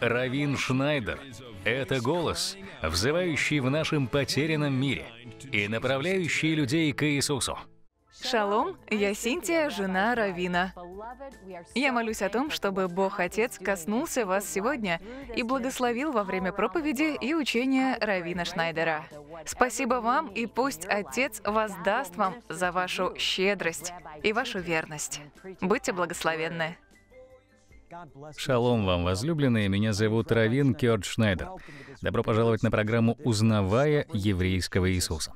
Равин Шнайдер — это голос, взывающий в нашем потерянном мире и направляющий людей к Иисусу. Шалом, я Синтия, жена Равина. Я молюсь о том, чтобы Бог Отец коснулся вас сегодня и благословил во время проповеди и учения Равина Шнайдера. Спасибо вам, и пусть Отец воздаст вам за вашу щедрость и вашу верность. Будьте благословенны. Шалом вам, возлюбленные. Меня зовут Равин Кёрт Шнайдер. Добро пожаловать на программу «Узнавая еврейского Иисуса».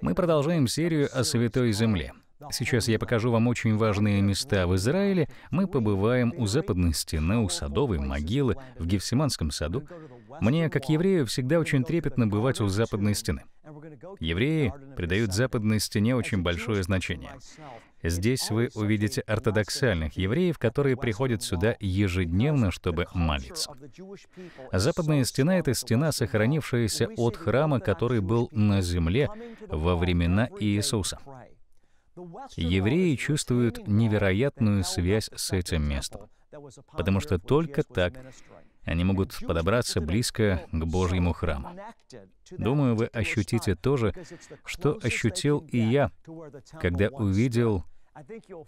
Мы продолжаем серию о Святой Земле. Сейчас я покажу вам очень важные места в Израиле. Мы побываем у западной стены, у садовой могилы, в Гефсиманском саду. Мне, как еврею, всегда очень трепетно бывать у западной стены. Евреи придают западной стене очень большое значение. Здесь вы увидите ортодоксальных евреев, которые приходят сюда ежедневно, чтобы молиться. Западная стена — это стена, сохранившаяся от храма, который был на земле во времена Иисуса. Евреи чувствуют невероятную связь с этим местом, потому что только так они могут подобраться близко к Божьему храму. Думаю, вы ощутите то же, что ощутил и я, когда увидел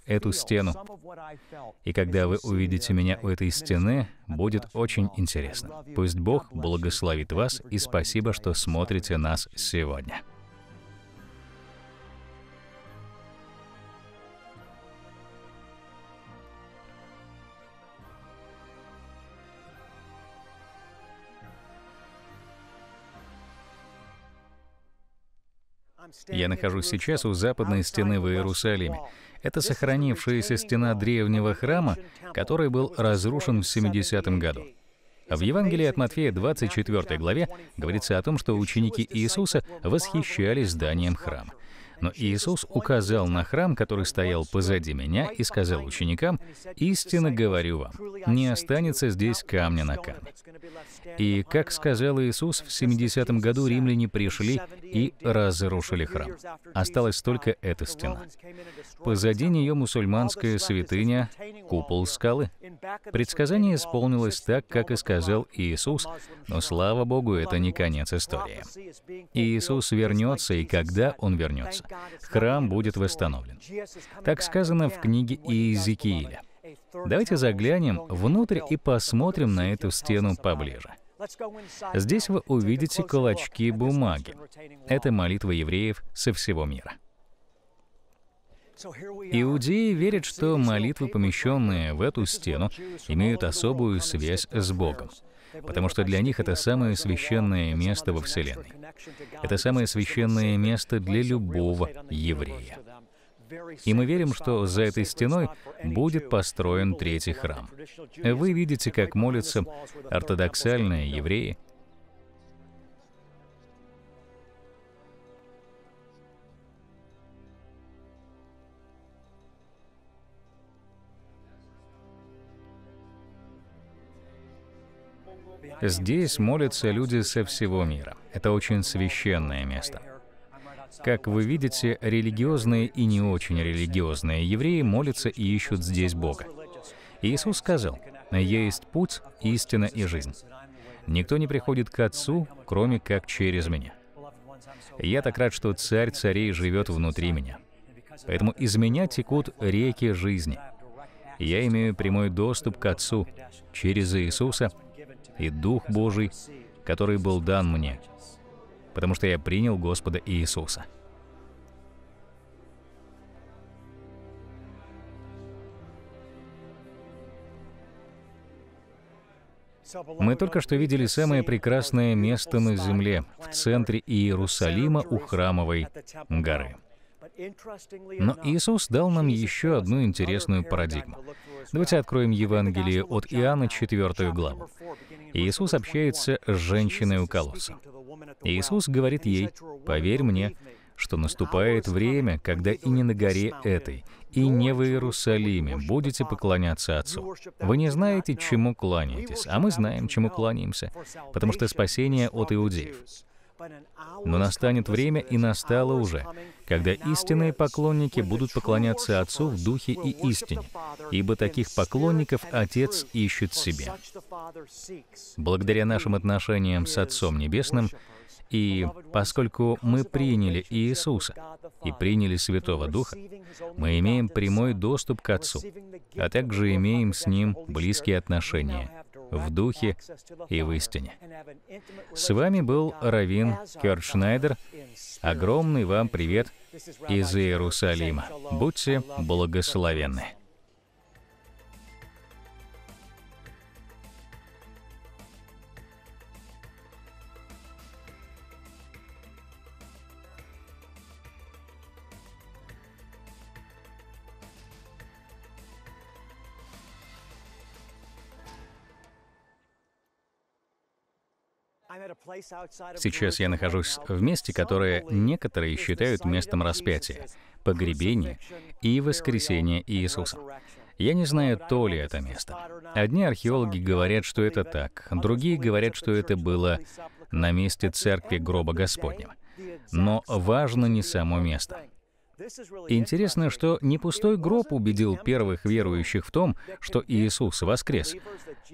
эту стену. И когда вы увидите меня у этой стены, будет очень интересно. Пусть Бог благословит вас, и спасибо, что смотрите нас сегодня. Я нахожусь сейчас у западной стены в Иерусалиме. Это сохранившаяся стена древнего храма, который был разрушен в 70 году. В Евангелии от Матфея 24 главе говорится о том, что ученики Иисуса восхищались зданием храма. Но Иисус указал на храм, который стоял позади меня, и сказал ученикам, «Истинно говорю вам, не останется здесь камня на камне». И, как сказал Иисус, в 70-м году римляне пришли и разрушили храм. Осталась только эта стена. Позади нее мусульманская святыня, купол скалы. Предсказание исполнилось так, как и сказал Иисус, но, слава Богу, это не конец истории. Иисус вернется, и когда Он вернется, храм будет восстановлен. Так сказано в книге Иезекииля. Давайте заглянем внутрь и посмотрим на эту стену поближе. Здесь вы увидите колочки бумаги. Это молитва евреев со всего мира. Иудеи верят, что молитвы, помещенные в эту стену, имеют особую связь с Богом, потому что для них это самое священное место во Вселенной. Это самое священное место для любого еврея. И мы верим, что за этой стеной будет построен третий храм. Вы видите, как молятся ортодоксальные евреи. Здесь молятся люди со всего мира. Это очень священное место. Как вы видите, религиозные и не очень религиозные евреи молятся и ищут здесь Бога. Иисус сказал, «Есть путь, истина и жизнь. Никто не приходит к Отцу, кроме как через Меня». Я так рад, что Царь Царей живет внутри меня. Поэтому из меня текут реки жизни. Я имею прямой доступ к Отцу через Иисуса и Дух Божий, который был дан мне — потому что я принял Господа Иисуса. Мы только что видели самое прекрасное место на Земле, в центре Иерусалима у храмовой горы. Но Иисус дал нам еще одну интересную парадигму. Давайте откроем Евангелие от Иоанна, 4 главу. Иисус общается с женщиной у колодца. Иисус говорит ей, «Поверь мне, что наступает время, когда и не на горе этой, и не в Иерусалиме будете поклоняться Отцу. Вы не знаете, чему кланяетесь, а мы знаем, чему кланяемся, потому что спасение от иудеев. Но настанет время, и настало уже, когда истинные поклонники будут поклоняться Отцу в духе и истине, ибо таких поклонников Отец ищет себе. Благодаря нашим отношениям с Отцом Небесным, и поскольку мы приняли Иисуса и приняли Святого Духа, мы имеем прямой доступ к Отцу, а также имеем с Ним близкие отношения в духе и в истине. С вами был Равин Кёрт Шнайдер. Огромный вам привет из Иерусалима. Будьте благословенны. Сейчас я нахожусь в месте, которое некоторые считают местом распятия, погребения и воскресения Иисуса. Я не знаю, то ли это место. Одни археологи говорят, что это так, другие говорят, что это было на месте церкви гроба Господня. Но важно не само место. Интересно, что не пустой гроб убедил первых верующих в том, что Иисус воскрес,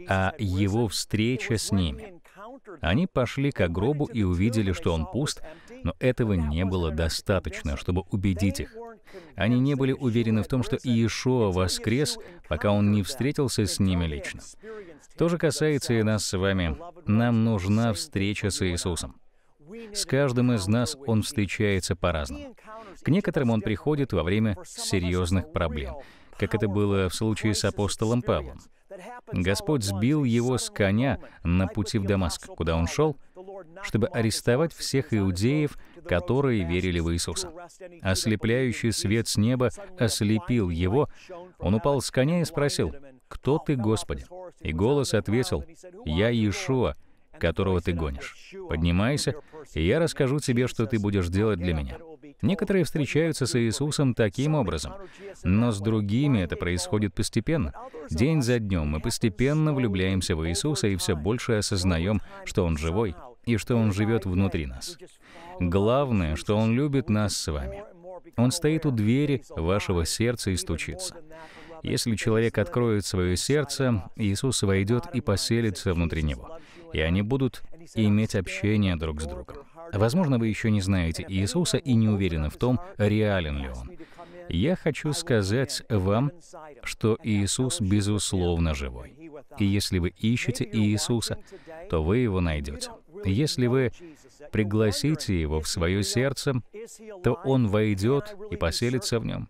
а его встреча с ними. Они пошли к гробу и увидели, что он пуст, но этого не было достаточно, чтобы убедить их. Они не были уверены в том, что Иешуа воскрес, пока он не встретился с ними лично. То же касается и нас с вами. Нам нужна встреча с Иисусом. С каждым из нас он встречается по-разному. К некоторым он приходит во время серьезных проблем, как это было в случае с апостолом Павлом. Господь сбил его с коня на пути в Дамаск, куда он шел, чтобы арестовать всех иудеев, которые верили в Иисуса. Ослепляющий свет с неба ослепил его. Он упал с коня и спросил, «Кто ты, Господи?» И голос ответил, «Я Иешуа, которого ты гонишь. Поднимайся, и я расскажу тебе, что ты будешь делать для меня». Некоторые встречаются с Иисусом таким образом, но с другими это происходит постепенно. День за днем мы постепенно влюбляемся в Иисуса и все больше осознаем, что Он живой и что Он живет внутри нас. Главное, что Он любит нас с вами. Он стоит у двери вашего сердца и стучится. Если человек откроет свое сердце, Иисус войдет и поселится внутри него, и они будут иметь общение друг с другом. Возможно, вы еще не знаете Иисуса и не уверены в том, реален ли Он. Я хочу сказать вам, что Иисус безусловно живой. И если вы ищете Иисуса, то вы его найдете. Если вы пригласите его в свое сердце, то он войдет и поселится в нем.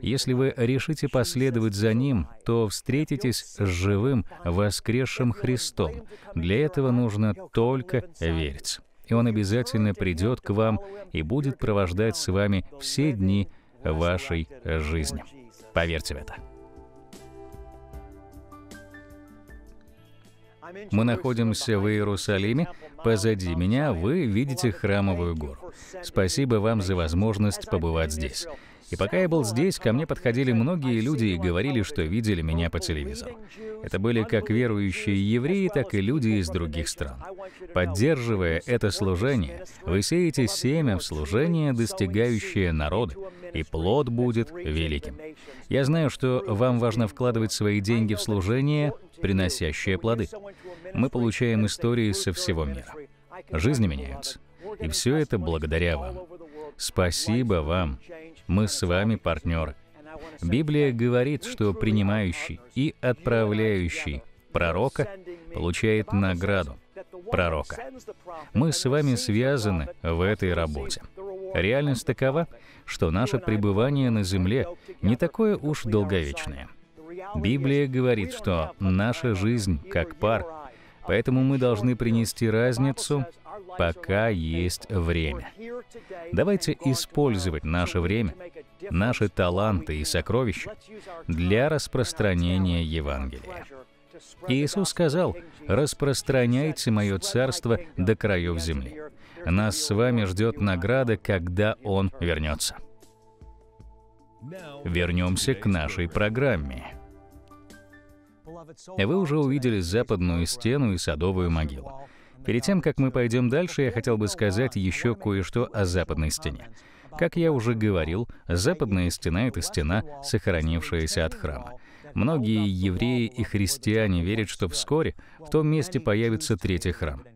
Если вы решите последовать за Ним, то встретитесь с живым, воскресшим Христом. Для этого нужно только верить и Он обязательно придет к вам и будет провождать с вами все дни вашей жизни. Поверьте в это. Мы находимся в Иерусалиме. Позади меня вы видите храмовую гору. Спасибо вам за возможность побывать здесь. И пока я был здесь, ко мне подходили многие люди и говорили, что видели меня по телевизору. Это были как верующие евреи, так и люди из других стран. Поддерживая это служение, вы сеете семя в служение, достигающее народы, и плод будет великим. Я знаю, что вам важно вкладывать свои деньги в служение, приносящее плоды. Мы получаем истории со всего мира. Жизни меняются. И все это благодаря вам. Спасибо вам мы с вами партнеры. Библия говорит, что принимающий и отправляющий пророка получает награду пророка. Мы с вами связаны в этой работе. Реальность такова, что наше пребывание на земле не такое уж долговечное. Библия говорит, что наша жизнь, как пар, Поэтому мы должны принести разницу, пока есть время. Давайте использовать наше время, наши таланты и сокровища для распространения Евангелия. Иисус сказал, «Распространяйте мое царство до краев земли». Нас с вами ждет награда, когда Он вернется. Вернемся к нашей программе. Вы уже увидели западную стену и садовую могилу. Перед тем, как мы пойдем дальше, я хотел бы сказать еще кое-что о западной стене. Как я уже говорил, западная стена — это стена, сохранившаяся от храма. Многие евреи и христиане верят, что вскоре в том месте появится третий храм —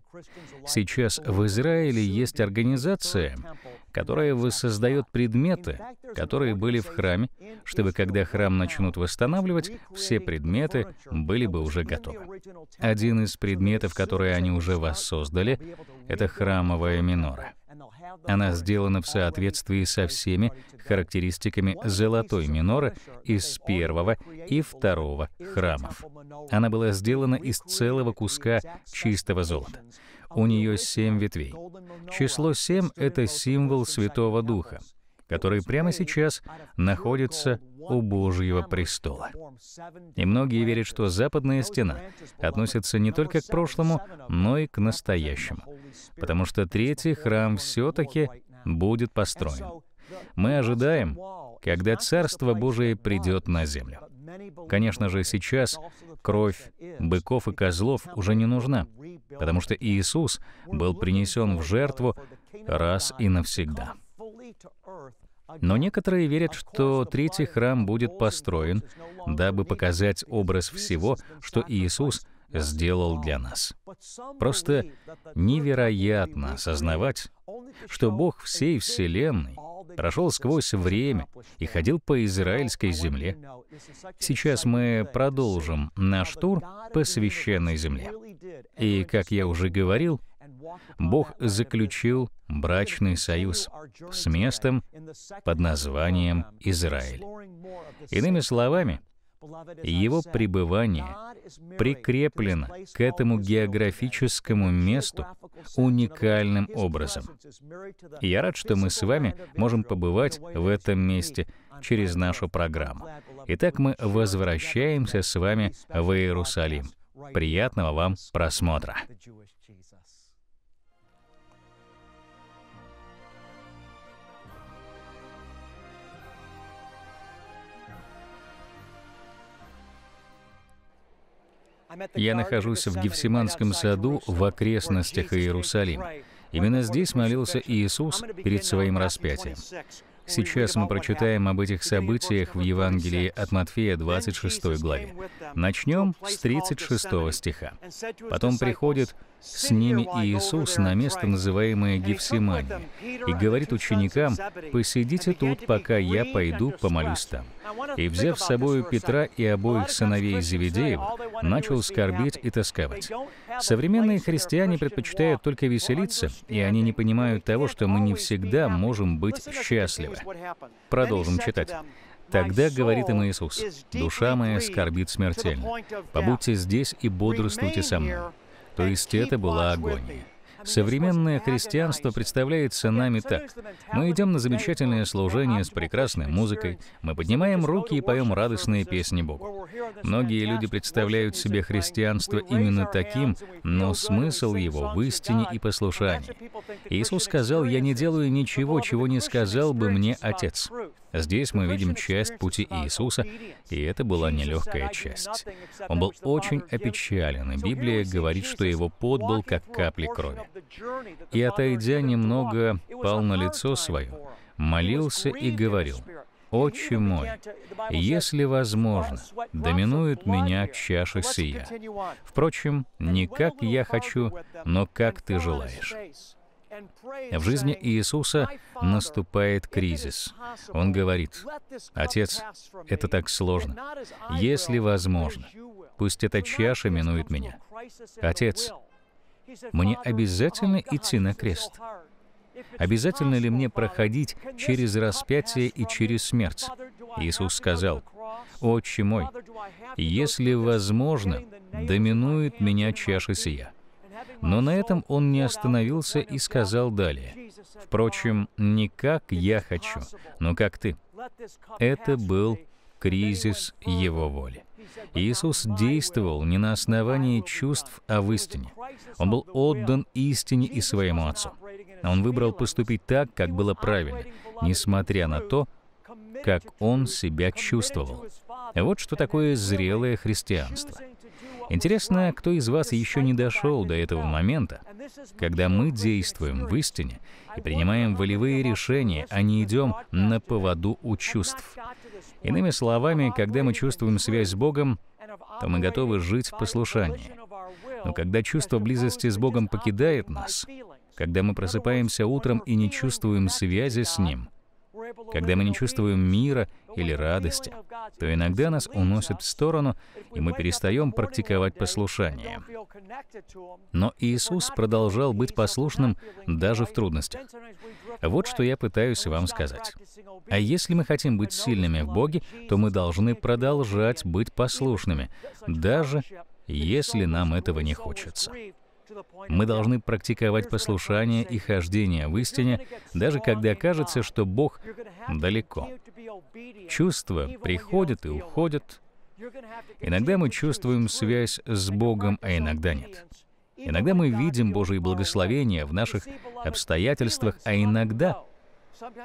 Сейчас в Израиле есть организация, которая воссоздает предметы, которые были в храме, чтобы когда храм начнут восстанавливать, все предметы были бы уже готовы. Один из предметов, которые они уже воссоздали, это храмовая минора. Она сделана в соответствии со всеми характеристиками золотой миноры из первого и второго храмов. Она была сделана из целого куска чистого золота. У нее семь ветвей. Число семь — это символ Святого Духа, который прямо сейчас находится у Божьего престола. И многие верят, что западная стена относится не только к прошлому, но и к настоящему, потому что третий храм все-таки будет построен. Мы ожидаем, когда Царство Божие придет на землю. Конечно же, сейчас кровь быков и козлов уже не нужна потому что Иисус был принесен в жертву раз и навсегда. Но некоторые верят, что третий храм будет построен, дабы показать образ всего, что Иисус сделал для нас. Просто невероятно осознавать, что Бог всей Вселенной прошел сквозь время и ходил по израильской земле. Сейчас мы продолжим наш тур по священной земле. И, как я уже говорил, Бог заключил брачный союз с местом под названием Израиль. Иными словами, его пребывание прикреплено к этому географическому месту уникальным образом. я рад, что мы с вами можем побывать в этом месте через нашу программу. Итак, мы возвращаемся с вами в Иерусалим. Приятного вам просмотра! Я нахожусь в Гефсиманском саду в окрестностях Иерусалима. Именно здесь молился Иисус перед своим распятием. Сейчас мы прочитаем об этих событиях в Евангелии от Матфея 26 главе. Начнем с 36 стиха. Потом приходит с ними Иисус на место, называемое Гефсимания, и говорит ученикам, «Посидите тут, пока я пойду помолюсь там». И, взяв с собой Петра и обоих сыновей Зеведеев, начал скорбеть и тосковать. Современные христиане предпочитают только веселиться, и они не понимают того, что мы не всегда можем быть счастливы. Продолжим читать. Тогда говорит им Иисус, «Душа моя скорбит смертельно. Побудьте здесь и бодрствуйте со мной». То есть это была агония. Современное христианство представляется нами так. Мы идем на замечательное служение с прекрасной музыкой, мы поднимаем руки и поем радостные песни Богу. Многие люди представляют себе христианство именно таким, но смысл его в истине и послушании. Иисус сказал, «Я не делаю ничего, чего не сказал бы мне Отец». Здесь мы видим часть пути Иисуса, и это была нелегкая часть. Он был очень опечален, и Библия говорит, что его пот был как капли крови и, отойдя немного, пал на лицо свое, молился и говорил, «Отче мой, если возможно, доминует меня чаша сия. Впрочем, не как я хочу, но как ты желаешь». В жизни Иисуса наступает кризис. Он говорит, «Отец, это так сложно. Если возможно, пусть эта чаша минует меня. Отец, мне обязательно идти на крест? Обязательно ли мне проходить через распятие и через смерть? Иисус сказал, «Отче мой, если возможно, доминует меня чаша сия». Но на этом он не остановился и сказал далее, «Впрочем, не как я хочу, но как ты». Это был кризис его воли. Иисус действовал не на основании чувств, а в истине. Он был отдан истине и своему Отцу. Он выбрал поступить так, как было правильно, несмотря на то, как он себя чувствовал. Вот что такое зрелое христианство. Интересно, кто из вас еще не дошел до этого момента, когда мы действуем в истине и принимаем волевые решения, а не идем на поводу у чувств. Иными словами, когда мы чувствуем связь с Богом, то мы готовы жить в послушании. Но когда чувство близости с Богом покидает нас, когда мы просыпаемся утром и не чувствуем связи с Ним, когда мы не чувствуем мира или радости, то иногда нас уносят в сторону, и мы перестаем практиковать послушание. Но Иисус продолжал быть послушным даже в трудностях. Вот что я пытаюсь вам сказать. А если мы хотим быть сильными в Боге, то мы должны продолжать быть послушными, даже если нам этого не хочется. Мы должны практиковать послушание и хождение в истине, даже когда кажется, что Бог далеко. Чувства приходят и уходят. Иногда мы чувствуем связь с Богом, а иногда нет. Иногда мы видим Божие благословения в наших обстоятельствах, а иногда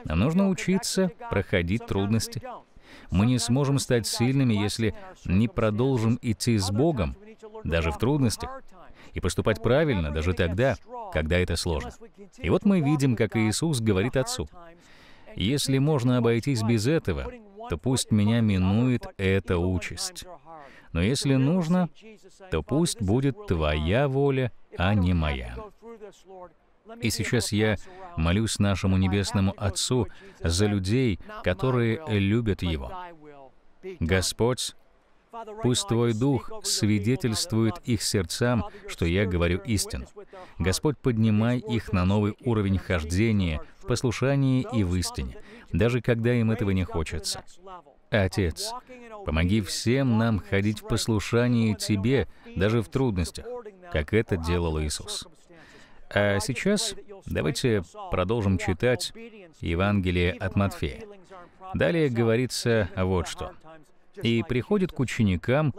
нам нужно учиться проходить трудности. Мы не сможем стать сильными, если не продолжим идти с Богом, даже в трудностях и поступать правильно даже тогда, когда это сложно. И вот мы видим, как Иисус говорит Отцу, «Если можно обойтись без этого, то пусть меня минует эта участь. Но если нужно, то пусть будет Твоя воля, а не моя». И сейчас я молюсь нашему Небесному Отцу за людей, которые любят Его. Господь, Пусть Твой Дух свидетельствует их сердцам, что я говорю истину. Господь, поднимай их на новый уровень хождения в послушании и в истине, даже когда им этого не хочется. Отец, помоги всем нам ходить в послушании Тебе, даже в трудностях, как это делал Иисус. А сейчас давайте продолжим читать Евангелие от Матфея. Далее говорится вот что и приходит к ученикам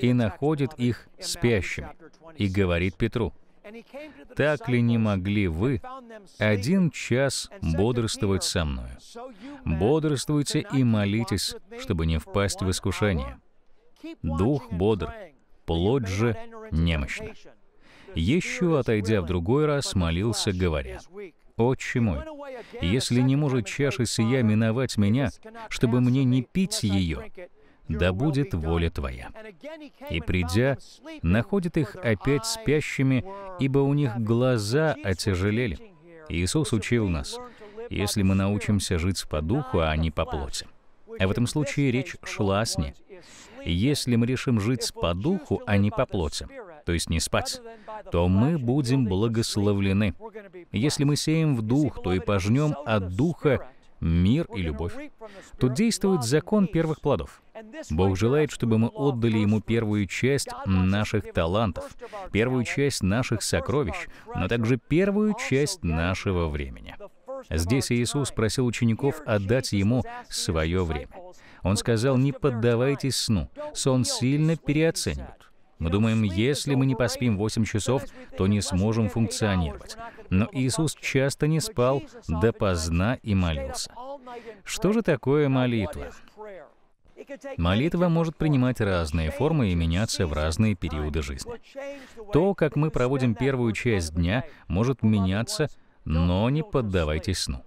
и находит их спящими, и говорит Петру, «Так ли не могли вы один час бодрствовать со мною? Бодрствуйте и молитесь, чтобы не впасть в искушение. Дух бодр, плоть же немощна». Еще, отойдя в другой раз, молился, говоря, «Отче мой, если не может чаша сия миновать меня, чтобы мне не пить ее, да будет воля Твоя». И придя, находит их опять спящими, ибо у них глаза отяжелели. Иисус учил нас, если мы научимся жить по духу, а не по плоти. А в этом случае речь шла о сне. Если мы решим жить по духу, а не по плоти, то есть не спать, то мы будем благословлены. Если мы сеем в дух, то и пожнем от духа мир и любовь. Тут действует закон первых плодов. Бог желает, чтобы мы отдали Ему первую часть наших талантов, первую часть наших сокровищ, но также первую часть нашего времени. Здесь Иисус просил учеников отдать Ему свое время. Он сказал, не поддавайтесь сну, сон сильно переоценивают. Мы думаем, если мы не поспим 8 часов, то не сможем функционировать. Но Иисус часто не спал, допоздна и молился. Что же такое молитва? Молитва может принимать разные формы и меняться в разные периоды жизни. То, как мы проводим первую часть дня, может меняться, но не поддавайтесь сну.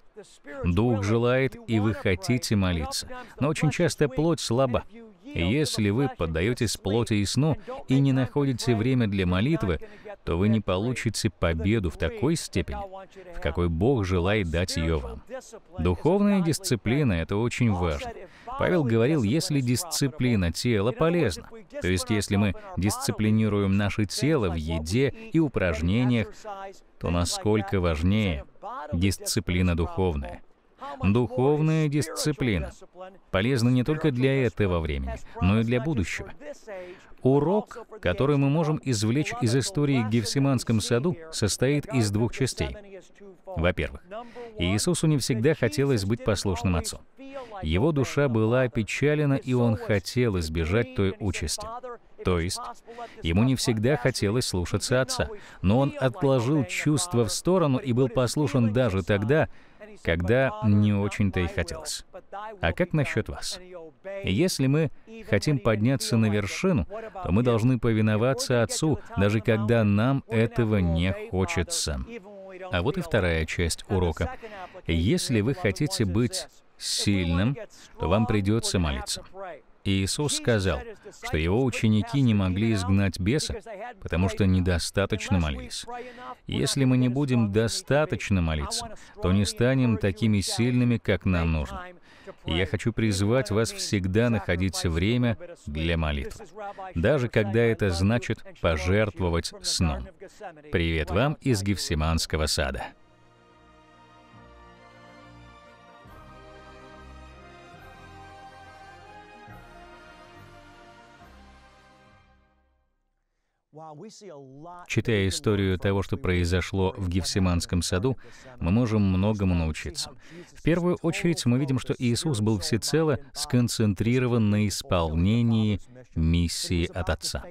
Дух желает, и вы хотите молиться, но очень часто плоть слаба. Если вы поддаетесь плоти и сну и не находите время для молитвы, то вы не получите победу в такой степени, в какой Бог желает дать ее вам. Духовная дисциплина — это очень важно. Павел говорил, если дисциплина тела полезна, то есть если мы дисциплинируем наше тело в еде и упражнениях, то насколько важнее дисциплина духовная. Духовная дисциплина полезна не только для этого времени, но и для будущего. Урок, который мы можем извлечь из истории в Гефсиманском саду, состоит из двух частей. Во-первых, Иисусу не всегда хотелось быть послушным отцом. Его душа была опечалена, и он хотел избежать той участи. То есть, ему не всегда хотелось слушаться отца, но он отложил чувства в сторону и был послушен даже тогда, когда не очень-то и хотелось. А как насчет вас? Если мы хотим подняться на вершину, то мы должны повиноваться Отцу, даже когда нам этого не хочется. А вот и вторая часть урока. Если вы хотите быть сильным, то вам придется молиться. Иисус сказал, что его ученики не могли изгнать беса, потому что недостаточно молились. Если мы не будем достаточно молиться, то не станем такими сильными, как нам нужно. я хочу призвать вас всегда находить время для молитвы, даже когда это значит пожертвовать сном. Привет вам из Гефсиманского сада. Читая историю того, что произошло в Гефсиманском саду, мы можем многому научиться. В первую очередь мы видим, что Иисус был всецело сконцентрирован на исполнении миссии от Отца.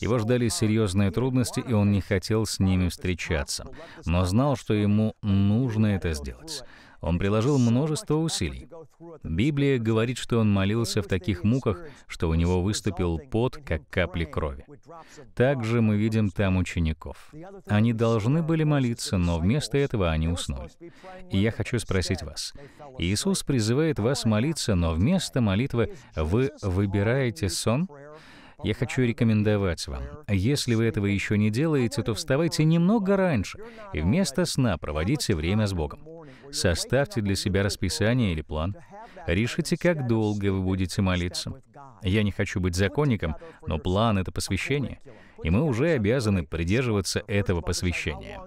Его ждали серьезные трудности, и он не хотел с ними встречаться, но знал, что ему нужно это сделать. Он приложил множество усилий. Библия говорит, что он молился в таких муках, что у него выступил пот, как капли крови. Также мы видим там учеников. Они должны были молиться, но вместо этого они уснули. И я хочу спросить вас. Иисус призывает вас молиться, но вместо молитвы вы выбираете сон? Я хочу рекомендовать вам, если вы этого еще не делаете, то вставайте немного раньше и вместо сна проводите время с Богом. Составьте для себя расписание или план. Решите, как долго вы будете молиться. Я не хочу быть законником, но план — это посвящение, и мы уже обязаны придерживаться этого посвящения.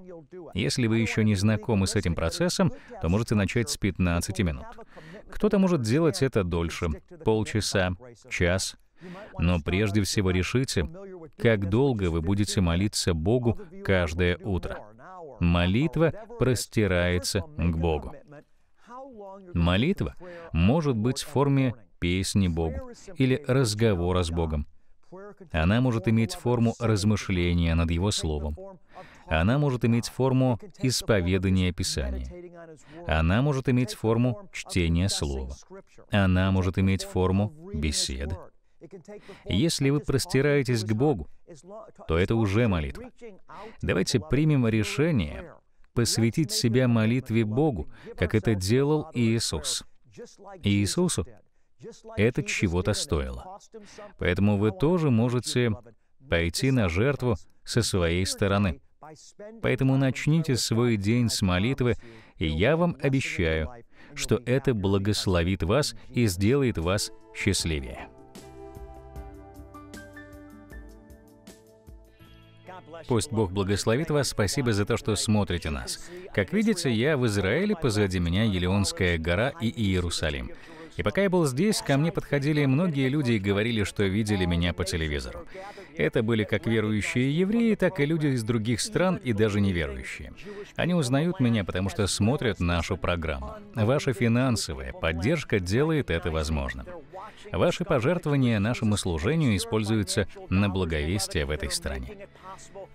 Если вы еще не знакомы с этим процессом, то можете начать с 15 минут. Кто-то может делать это дольше — полчаса, час. Но прежде всего решите, как долго вы будете молиться Богу каждое утро. Молитва простирается к Богу. Молитва может быть в форме песни Богу или разговора с Богом. Она может иметь форму размышления над Его Словом. Она может иметь форму исповедания Писания. Она может иметь форму чтения Слова. Она может иметь форму беседы. Если вы простираетесь к Богу, то это уже молитва. Давайте примем решение посвятить себя молитве Богу, как это делал Иисус. Иисусу это чего-то стоило. Поэтому вы тоже можете пойти на жертву со своей стороны. Поэтому начните свой день с молитвы, и я вам обещаю, что это благословит вас и сделает вас счастливее. Пусть Бог благословит вас, спасибо за то, что смотрите нас. Как видите, я в Израиле, позади меня Елеонская гора и Иерусалим. И пока я был здесь, ко мне подходили многие люди и говорили, что видели меня по телевизору. Это были как верующие евреи, так и люди из других стран и даже неверующие. Они узнают меня, потому что смотрят нашу программу. Ваша финансовая поддержка делает это возможным. Ваши пожертвования нашему служению используются на благовестие в этой стране.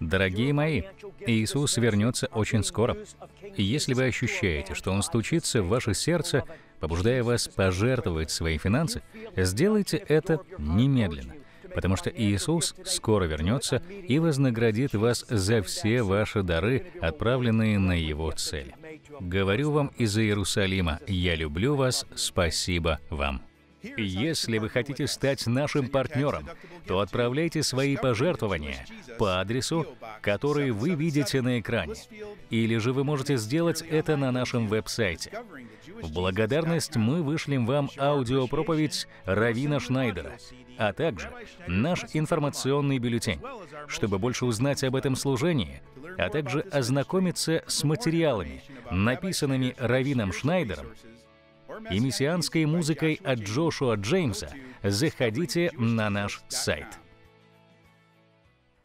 Дорогие мои, Иисус вернется очень скоро. И если вы ощущаете, что Он стучится в ваше сердце, побуждая вас пожертвовать свои финансы, сделайте это немедленно потому что Иисус скоро вернется и вознаградит вас за все ваши дары, отправленные на Его цель. Говорю вам из Иерусалима, я люблю вас, спасибо вам. Если вы хотите стать нашим партнером, то отправляйте свои пожертвования по адресу, который вы видите на экране. Или же вы можете сделать это на нашем веб-сайте. В благодарность мы вышлем вам аудиопроповедь Равина Шнайдера, а также наш информационный бюллетень, чтобы больше узнать об этом служении, а также ознакомиться с материалами, написанными Равином Шнайдером и мессианской музыкой от Джошуа Джеймса, заходите на наш сайт.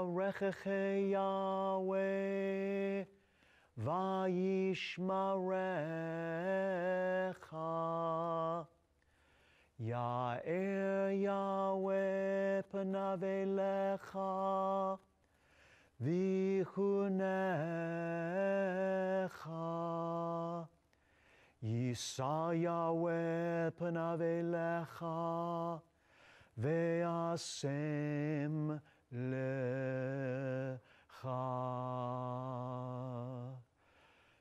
Yisharecheche Yahweh Vayishmarecha Ya'er Yahweh Panavelecha Vihunecha Yisa Yahweh Panavelecha Ve'asem леха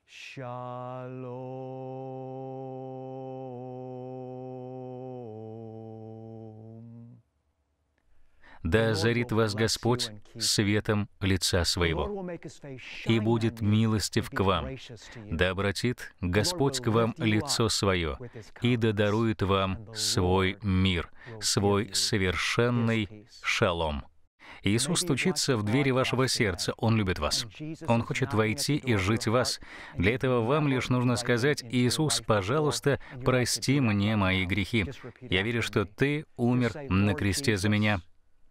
шалом. Да озарит вас Господь светом лица своего, и будет милостив к вам, да обратит Господь к вам лицо свое, и да дарует вам свой мир, свой совершенный шалом. Иисус стучится в двери вашего сердца, Он любит вас. Он хочет войти и жить в вас. Для этого вам лишь нужно сказать, «Иисус, пожалуйста, прости мне мои грехи. Я верю, что Ты умер на кресте за меня.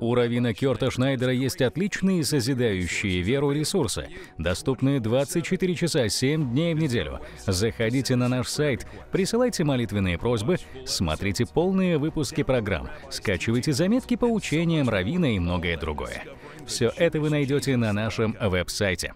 У Равина Кёрта Шнайдера есть отличные созидающие веру ресурсы, доступные 24 часа 7 дней в неделю. Заходите на наш сайт, присылайте молитвенные просьбы, смотрите полные выпуски программ, скачивайте заметки по учениям Равина и многое другое. Все это вы найдете на нашем веб-сайте.